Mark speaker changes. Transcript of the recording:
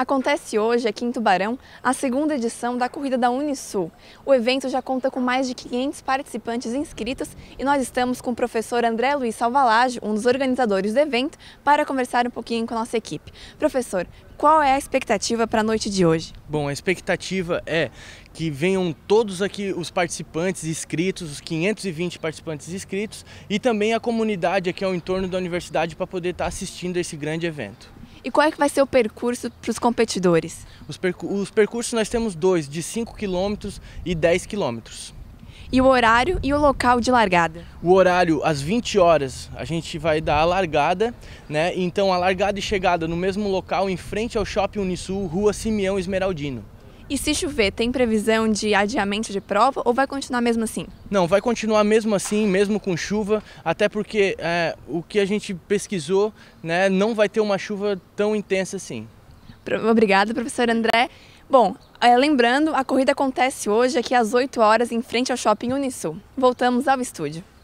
Speaker 1: Acontece hoje, aqui em Tubarão, a segunda edição da Corrida da Unisul. O evento já conta com mais de 500 participantes inscritos e nós estamos com o professor André Luiz Salvalage, um dos organizadores do evento, para conversar um pouquinho com a nossa equipe. Professor,
Speaker 2: qual é a expectativa para a noite de hoje? Bom, a expectativa é que venham todos aqui os participantes inscritos, os 520 participantes inscritos e também a comunidade aqui ao entorno da universidade para poder estar assistindo a esse grande evento. E qual é que vai ser o percurso para os competidores? Os, percursos nós temos dois, de 5 km e 10 km. E o horário e o local de largada? O horário, às 20 horas, a gente vai dar a largada, né? Então a largada e chegada no mesmo local, em frente ao Shopping Unisul, Rua Simeão Esmeraldino.
Speaker 1: E se chover, tem previsão de adiamento de prova ou vai continuar mesmo assim?
Speaker 2: Não, vai continuar mesmo assim, mesmo com chuva, até porque é, o que a gente pesquisou né, não vai ter uma chuva tão intensa assim.
Speaker 1: Obrigada, professor André. Bom, é, lembrando, a corrida acontece hoje aqui às 8 horas em frente ao Shopping Unisul. Voltamos ao estúdio.